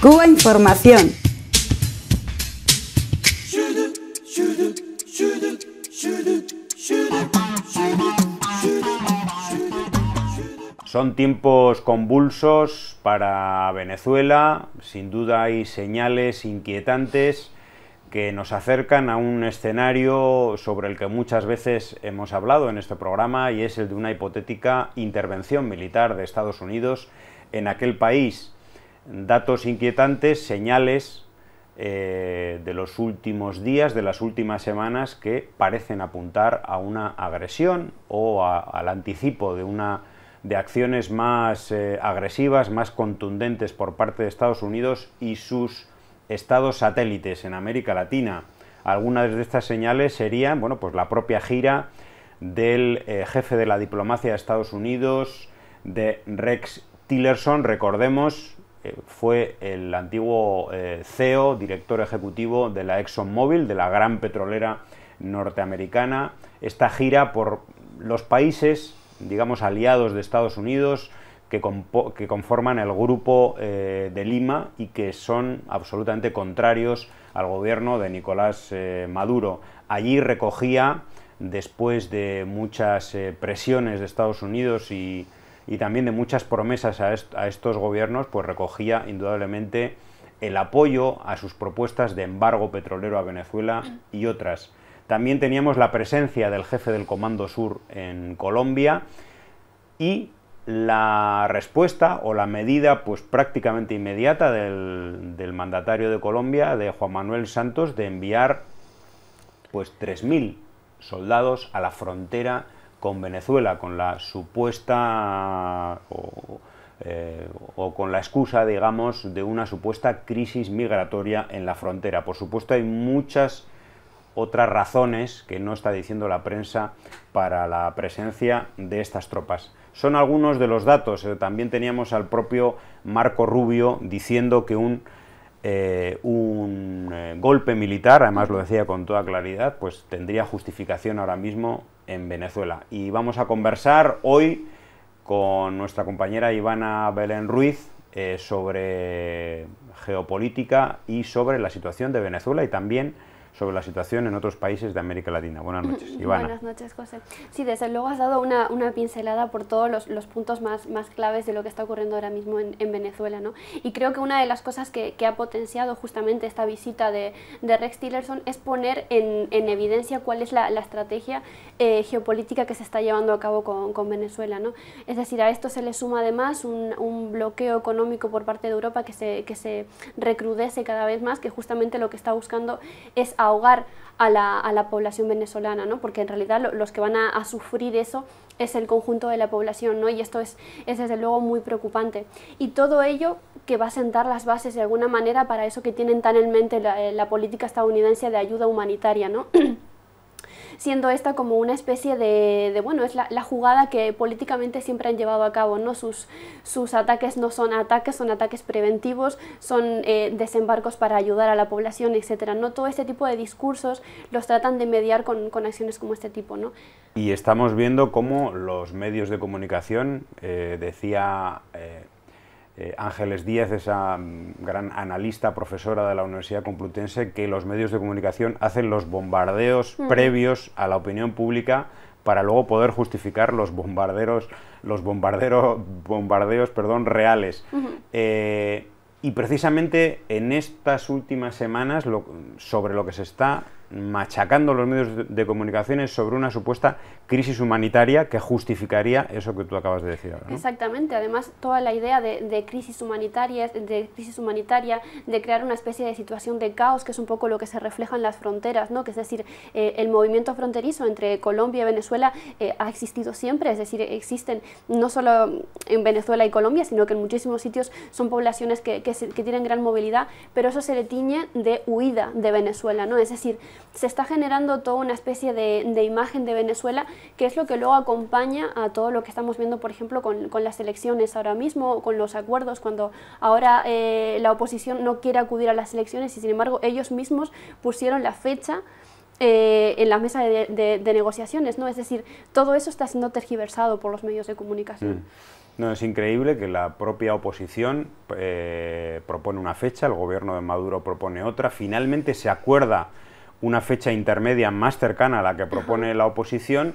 Cuba Información. Son tiempos convulsos para Venezuela, sin duda hay señales inquietantes que nos acercan a un escenario sobre el que muchas veces hemos hablado en este programa y es el de una hipotética intervención militar de Estados Unidos en aquel país datos inquietantes, señales eh, de los últimos días, de las últimas semanas, que parecen apuntar a una agresión o al anticipo de una de acciones más eh, agresivas, más contundentes por parte de Estados Unidos y sus estados satélites en América Latina. Algunas de estas señales serían, bueno, pues la propia gira del eh, jefe de la diplomacia de Estados Unidos, de Rex Tillerson, recordemos, eh, fue el antiguo eh, CEO, director ejecutivo de la ExxonMobil, de la gran petrolera norteamericana. Esta gira por los países, digamos, aliados de Estados Unidos, que, conforman el grupo eh, de Lima y que son absolutamente contrarios al gobierno de Nicolás Maduro. Allí recogía, después de muchas presiones de Estados Unidos y y también de muchas promesas a, estos gobiernos, pues recogía indudablemente el apoyo a sus propuestas de embargo petrolero a Venezuela y otras. También teníamos la presencia del jefe del Comando Sur en Colombia y la respuesta o la medida pues prácticamente inmediata del, mandatario de Colombia, de Juan Manuel Santos, de enviar pues 3.000 soldados a la frontera con Venezuela, con la supuesta eh, o, con la excusa, digamos, de una supuesta crisis migratoria en la frontera. Por supuesto, hay muchas otras razones que no está diciendo la prensa para la presencia de estas tropas. Son algunos de los datos. Eh, también teníamos al propio Marco Rubio diciendo que un eh, un eh, golpe militar, además lo decía con toda claridad, pues tendría justificación ahora mismo en Venezuela. Y vamos a conversar hoy con nuestra compañera Ivana Belén Ruiz eh, sobre geopolítica y sobre la situación de Venezuela y también sobre la situación en otros países de América Latina. Buenas noches, Ivana. Buenas noches, José. Sí, desde luego has dado una, pincelada por todos los, puntos más, más claves de lo que está ocurriendo ahora mismo en, Venezuela. ¿no? Y creo que una de las cosas que, ha potenciado justamente esta visita de, Rex Tillerson es poner en, evidencia cuál es la, estrategia eh, geopolítica que se está llevando a cabo con, Venezuela. ¿no? Es decir, a esto se le suma además un, bloqueo económico por parte de Europa que se, que se recrudece cada vez más, que justamente lo que está buscando es ahogar a la, población venezolana, ¿no? porque en realidad los que van a, sufrir eso es el conjunto de la población, ¿no? y esto es, es desde luego muy preocupante. Y todo ello que va a sentar las bases de alguna manera para eso que tienen tan en mente la, eh, política estadounidense de ayuda humanitaria. ¿no? siendo esta como una especie de, bueno, es la, jugada que políticamente siempre han llevado a cabo, ¿no? Sus, sus ataques no son ataques, son ataques preventivos, son eh, desembarcos para ayudar a la población, etcétera, ¿no? Todo este tipo de discursos los tratan de mediar con, acciones como este tipo, ¿no? Y estamos viendo cómo los medios de comunicación, eh, decía... Eh, eh, Ángeles Díaz, esa mm, gran analista, profesora de la Universidad Complutense, que los medios de comunicación hacen los bombardeos mm. previos a la opinión pública para luego poder justificar los bombarderos, los bombardeos perdón, reales. Eh, y precisamente en estas últimas semanas, sobre lo que se está machacando los medios de comunicaciones sobre una supuesta crisis humanitaria que justificaría eso que tú acabas de decir Exactamente, además toda la idea de, crisis humanitaria, de crisis humanitaria, de crear una especie de situación de caos, que es un poco lo que se refleja en las fronteras, ¿no? que es decir, eh, el movimiento fronterizo entre Colombia y Venezuela eh, ha existido siempre, es decir, existen no solo en Venezuela y Colombia, sino que en muchísimos sitios son poblaciones que, que tienen gran movilidad, pero eso se le tiñe de huida de Venezuela, ¿no? es decir, se está generando toda una especie de, imagen de Venezuela que es lo que luego acompaña a todo lo que estamos viendo, por ejemplo, con, las elecciones ahora mismo, con los acuerdos, cuando ahora eh, la oposición no quiere acudir a las elecciones y sin embargo ellos mismos pusieron la fecha. Eh, en la mesa de, negociaciones, ¿no? Es decir, todo eso está siendo tergiversado por los medios de comunicación. Mm. No, es increíble que la propia oposición eh, propone una fecha, el gobierno de Maduro propone otra, finalmente se acuerda una fecha intermedia más cercana a la que propone la oposición,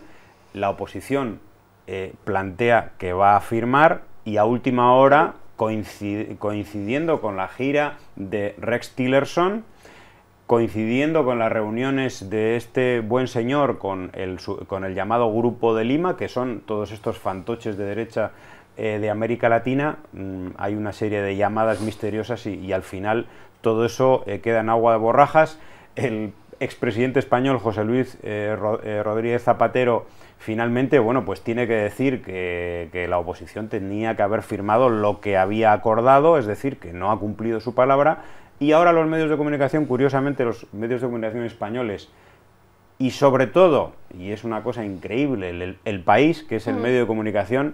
la oposición eh, plantea que va a firmar y a última hora, coincidiendo con la gira de Rex Tillerson, coincidiendo con las reuniones de este buen señor con el, llamado Grupo de Lima, que son todos estos fantoches de derecha eh, de América Latina, mm, hay una serie de llamadas misteriosas y, al final todo eso eh, queda en agua de borrajas expresidente español José Luis eh, eh, Rodríguez Zapatero finalmente, bueno, pues tiene que decir que, la oposición tenía que haber firmado lo que había acordado, es decir, que no ha cumplido su palabra, y ahora los medios de comunicación, curiosamente los medios de comunicación españoles, y sobre todo, y es una cosa increíble, el, país, que es el mm. medio de comunicación,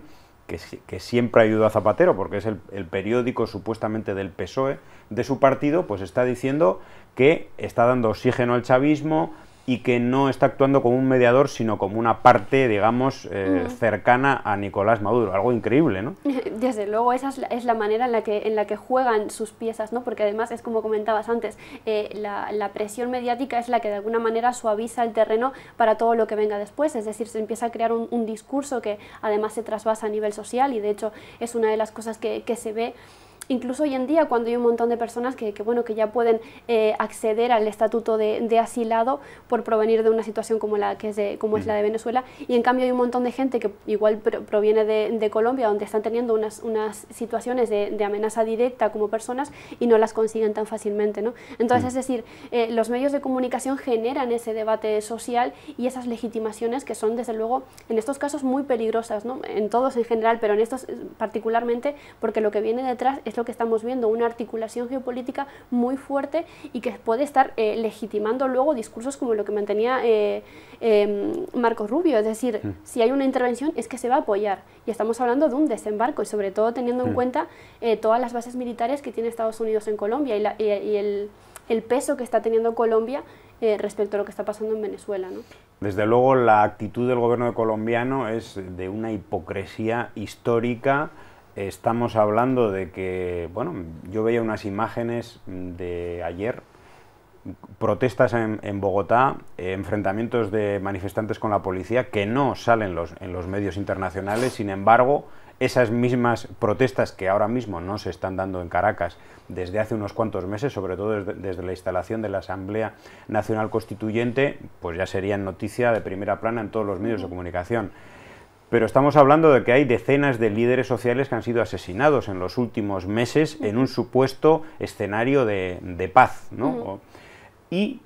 que, que siempre ayudó a Zapatero, porque es el, periódico supuestamente del PSOE, de su partido, pues está diciendo que está dando oxígeno al chavismo, y que no está actuando como un mediador, sino como una parte, digamos, eh, cercana a Nicolás Maduro. Algo increíble, ¿no? Desde luego, esa es la, manera en la, que, en la que juegan sus piezas, ¿no? Porque además, es como comentabas antes, eh, la, presión mediática es la que de alguna manera suaviza el terreno para todo lo que venga después. Es decir, se empieza a crear un, discurso que además se trasvasa a nivel social y de hecho es una de las cosas que se ve Incluso hoy en día, cuando hay un montón de personas que, bueno, que ya pueden eh, acceder al estatuto de, asilado por provenir de una situación como, la, que es, de, como es la de Venezuela, y en cambio hay un montón de gente que igual proviene de, Colombia, donde están teniendo unas, unas situaciones de, amenaza directa como personas y no las consiguen tan fácilmente. Entonces, mm. es decir, eh, los medios de comunicación generan ese debate social y esas legitimaciones que son, desde luego, en estos casos muy peligrosas, ¿no? en todos en general, pero en estos eh, particularmente, porque lo que viene detrás es lo que estamos viendo una articulación geopolítica muy fuerte y que puede estar eh, legitimando luego discursos como lo que mantenía eh, em, Marcos Rubio, es decir, mm. si hay una intervención es que se va a apoyar y estamos hablando de un desembarco y sobre todo teniendo en mm. cuenta eh, todas las bases militares que tiene Estados Unidos en Colombia y, el, peso que está teniendo Colombia respecto a lo que está pasando en Venezuela. ¿no? Desde luego la actitud del gobierno colombiano es de una hipocresía histórica estamos hablando de que, bueno, yo veía unas imágenes de ayer, protestas en, Bogotá, enfrentamientos de manifestantes con la policía que no salen en los medios internacionales, sin embargo, esas mismas protestas que ahora mismo no se están dando en Caracas desde hace unos cuantos meses, sobre todo desde, la instalación de la Asamblea Nacional Constituyente, pues ya serían noticia de primera plana en todos los medios de comunicación. Pero estamos hablando de que hay decenas de líderes sociales que han sido asesinados en los últimos meses en un supuesto escenario de, paz. ¿no? Y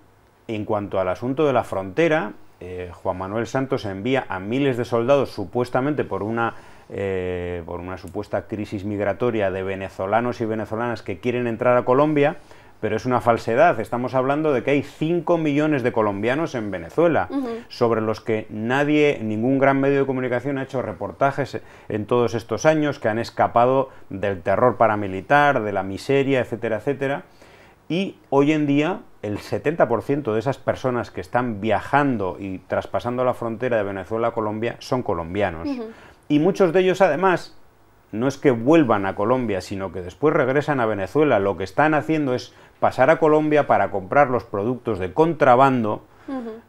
en cuanto al asunto de la frontera, eh, Juan Manuel Santos envía a miles de soldados supuestamente por una, eh, por una supuesta crisis migratoria de venezolanos y venezolanas que quieren entrar a Colombia, pero es una falsedad. Estamos hablando de que hay 5 millones de colombianos en Venezuela, sobre los que nadie, ningún gran medio de comunicación ha hecho reportajes en todos estos años, que han escapado del terror paramilitar, de la miseria, etcétera, etcétera. Y hoy en día el 70% de esas personas que están viajando y traspasando la frontera de Venezuela a Colombia son colombianos. Y muchos de ellos además no es que vuelvan a Colombia, sino que después regresan a Venezuela. Lo que están haciendo es pasar a Colombia para comprar los productos de contrabando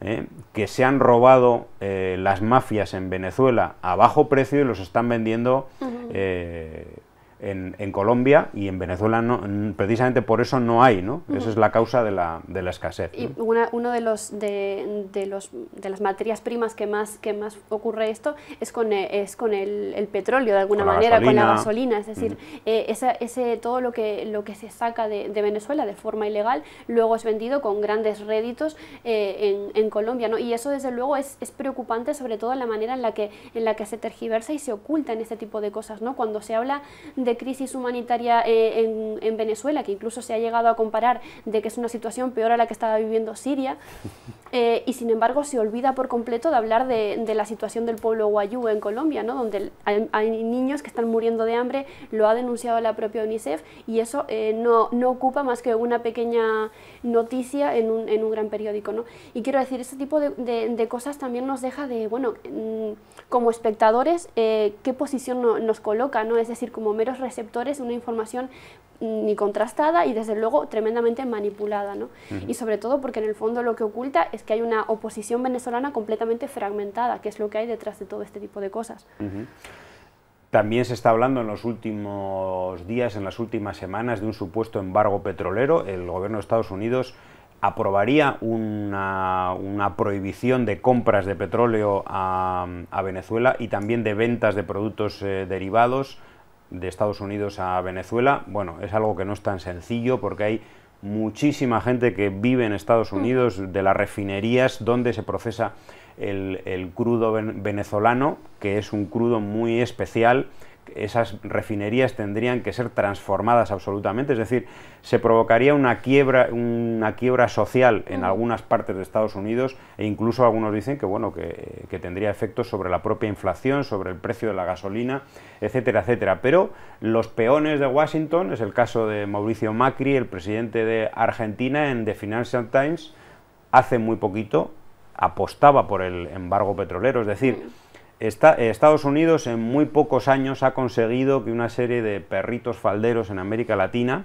eh, que se han robado eh, las mafias en Venezuela a bajo precio y los están vendiendo en, Colombia y en Venezuela no, precisamente por eso no hay, ¿no? Esa es la causa de la, de la escasez. Y uno de, los, de, los, de las materias primas que más, que más ocurre esto es con, eh, es con el, petróleo, de alguna manera, con la gasolina. Es decir, eh, ese, todo lo que, lo que se saca de, Venezuela de forma ilegal luego es vendido con grandes réditos eh, en, en, Colombia, Y eso, desde luego, es, preocupante, sobre todo en la manera en la, que, en la que se tergiversa y se oculta en este tipo de cosas, ¿no? Cuando se habla de crisis humanitaria eh, en, Venezuela, que incluso se ha llegado a comparar de que es una situación peor a la que estaba viviendo Siria, eh, y sin embargo se olvida por completo de hablar de, la situación del pueblo guayú en Colombia, ¿no? donde hay, niños que están muriendo de hambre, lo ha denunciado la propia UNICEF, y eso eh, no, no ocupa más que una pequeña noticia en un, en un gran periódico. ¿no? Y quiero decir, este tipo de, de, cosas también nos deja de, bueno, mm, como espectadores eh, qué posición nos coloca, ¿no? es decir, como meros receptores una información mm, ni contrastada y desde luego tremendamente manipulada. Y sobre todo porque en el fondo lo que oculta es que hay una oposición venezolana completamente fragmentada, que es lo que hay detrás de todo este tipo de cosas. También se está hablando en los últimos días, en las últimas semanas, de un supuesto embargo petrolero. El gobierno de Estados Unidos aprobaría una, prohibición de compras de petróleo a, Venezuela y también de ventas de productos eh, derivados de Estados Unidos a Venezuela. Bueno, es algo que no es tan sencillo porque hay muchísima gente que vive en Estados mm. Unidos, de las refinerías donde se procesa el crudo venezolano, que es un crudo muy especial esas refinerías tendrían que ser transformadas absolutamente, es decir, se provocaría una quiebra, una quiebra social en mm. algunas partes de Estados Unidos e incluso algunos dicen que, bueno, que, que tendría efectos sobre la propia inflación, sobre el precio de la gasolina, etcétera, etcétera. Pero los peones de Washington, es el caso de Mauricio Macri, el presidente de Argentina, en The Financial Times, hace muy poquito apostaba por el embargo petrolero, es decir, mm. Estados Unidos en muy pocos años ha conseguido que una serie de perritos falderos en América Latina,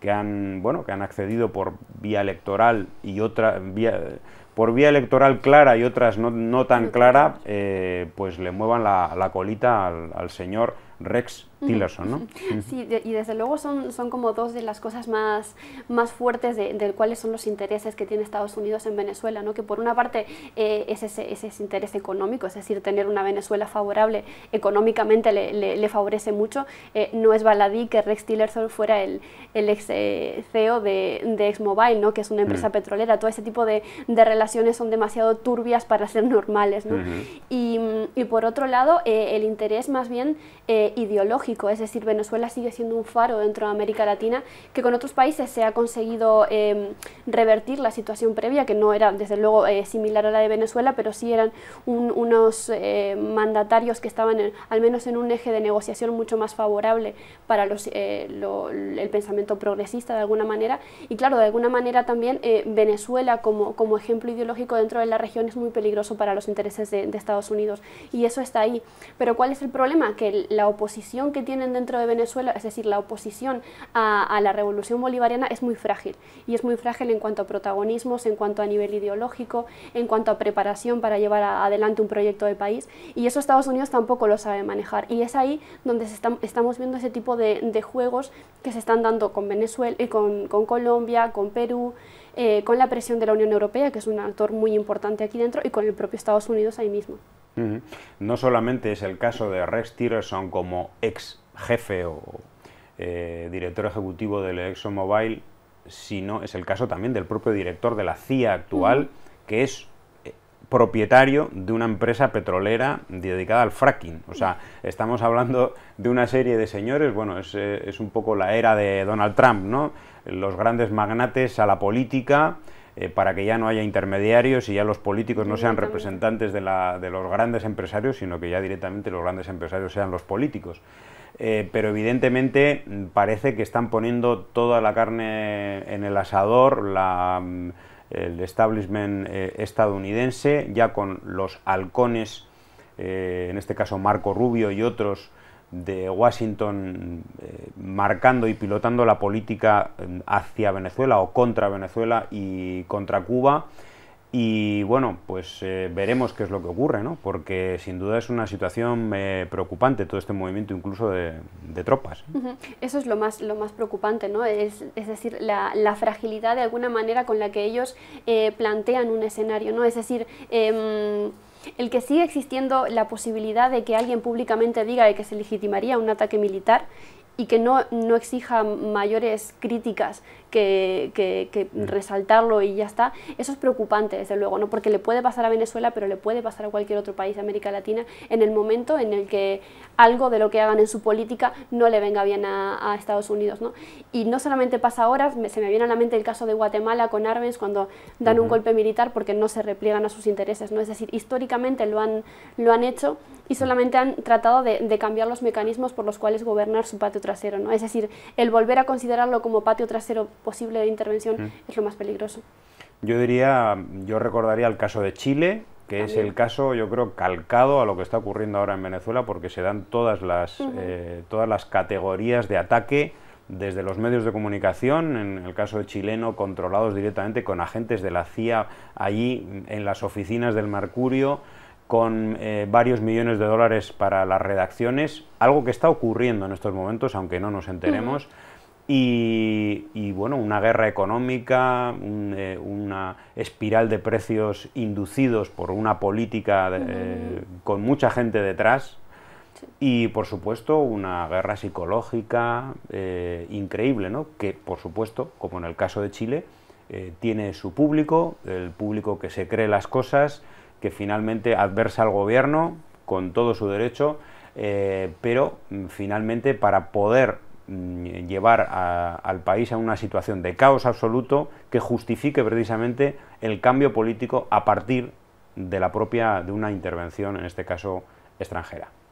que han, bueno, que han accedido por vía electoral y otra vía, por vía electoral clara y otras no, tan clara, eh, pues le muevan la, colita al señor Rex Tillerson, ¿no? Sí, y desde luego son, son como dos de las cosas más, más fuertes de, cuáles son los intereses que tiene Estados Unidos en Venezuela, ¿no? Que por una parte eh, es, ese, interés económico, es decir, tener una Venezuela favorable económicamente le, favorece mucho. Eh, no es baladí que Rex Tillerson fuera el, el ex eh, CEO de, de ExMobile, ¿no? Que es una mm. empresa petrolera. Todo ese tipo de, relaciones son demasiado turbias para ser normales, ¿no? y, por otro lado, el interés más bien ideológico, es decir, Venezuela sigue siendo un faro dentro de América Latina, que con otros países se ha conseguido em, revertir la situación previa, que no era desde luego eh, similar a la de Venezuela, pero sí eran unos eh, mandatarios que estaban al menos en un eje de negociación mucho más favorable para eh, el pensamiento progresista de alguna manera. Y claro, de alguna manera también Venezuela como, ejemplo ideológico dentro de la región es muy peligroso para los intereses de, de Estados Unidos. Y eso está ahí. Pero ¿cuál es el problema? Que la oposición que tienen dentro de Venezuela, es decir, la oposición a, la revolución bolivariana es muy frágil y es muy frágil en cuanto a protagonismos, en cuanto a nivel ideológico, en cuanto a preparación para llevar adelante un proyecto de país y eso Estados Unidos tampoco lo sabe manejar y es ahí donde estamos viendo ese tipo de, juegos que se están dando con Venezuela, eh, con, Colombia, con Perú. Eh, con la presión de la Unión Europea, que es un actor muy importante aquí dentro, y con el propio Estados Unidos ahí mismo. No solamente es el caso de Rex Tillerson como ex jefe o eh, director ejecutivo del ExxonMobil, sino es el caso también del propio director de la CIA actual, que es eh, propietario de una empresa petrolera dedicada al fracking. O sea, estamos hablando de una serie de señores, bueno, eh, es un poco la era de Donald Trump, ¿no? Los grandes magnates a la política, eh, para que ya no haya intermediarios y ya los políticos no sean representantes de, la, de los grandes empresarios, sino que ya directamente los grandes empresarios sean los políticos. Eh, pero evidentemente mm, parece que están poniendo toda la carne en el asador, mm, el establishment eh, estadounidense, ya con los halcones, en este caso Marco Rubio y otros, de Washington eh, marcando y pilotando la política em, hacia Venezuela o contra Venezuela y contra Cuba. Y bueno, pues eh, veremos qué es lo que ocurre, ¿no? Porque sin duda es una situación eh, preocupante todo este movimiento incluso de, tropas. Eso es lo más, lo más preocupante, ¿no? Es, decir, la, la, fragilidad de alguna manera con la que ellos plantean un escenario, ¿no? Es decir, em, el que siga existiendo la posibilidad de que alguien públicamente diga que se legitimaría un ataque militar y que no, no exija mayores críticas que, mm. resaltarlo y ya está. Eso es preocupante, desde luego, ¿no? porque le puede pasar a Venezuela, pero le puede pasar a cualquier otro país de América Latina en el momento en el que algo de lo que hagan en su política no le venga bien a, Estados Unidos. ¿no? Y no solamente pasa ahora, se me viene a la mente el caso de Guatemala con Arbenz cuando dan un golpe militar porque no se repliegan a sus intereses. ¿no? Es decir, históricamente lo han, lo han hecho y solamente han tratado de, de, cambiar los mecanismos por los cuales gobernar su patio trasero. ¿no? Es decir, el volver a considerarlo como patio trasero posible intervención es lo más peligroso. Yo diría, yo recordaría el caso de Chile, que es el caso, yo creo, calcado a lo que está ocurriendo ahora en Venezuela, porque se dan todas las, eh, todas las categorías de ataque desde los medios de comunicación, en el caso chileno, controlados directamente con agentes de la CIA allí en las oficinas del Mercurio, con eh, varios millones de dólares para las redacciones, algo que está ocurriendo en estos momentos, aunque no nos enteremos. Y, bueno, una guerra económica, eh, una espiral de precios inducidos por una política eh, con mucha gente detrás y por supuesto una guerra psicológica eh, increíble, ¿no? que por supuesto, como en el caso de Chile, tiene su público, el público que se cree las cosas, que finalmente adversa al gobierno con todo su derecho, pero mm, finalmente para poder Mm, llevar al país a una situación de caos absoluto que justifique precisamente el cambio político a partir de la propia de una intervención en este caso extranjera.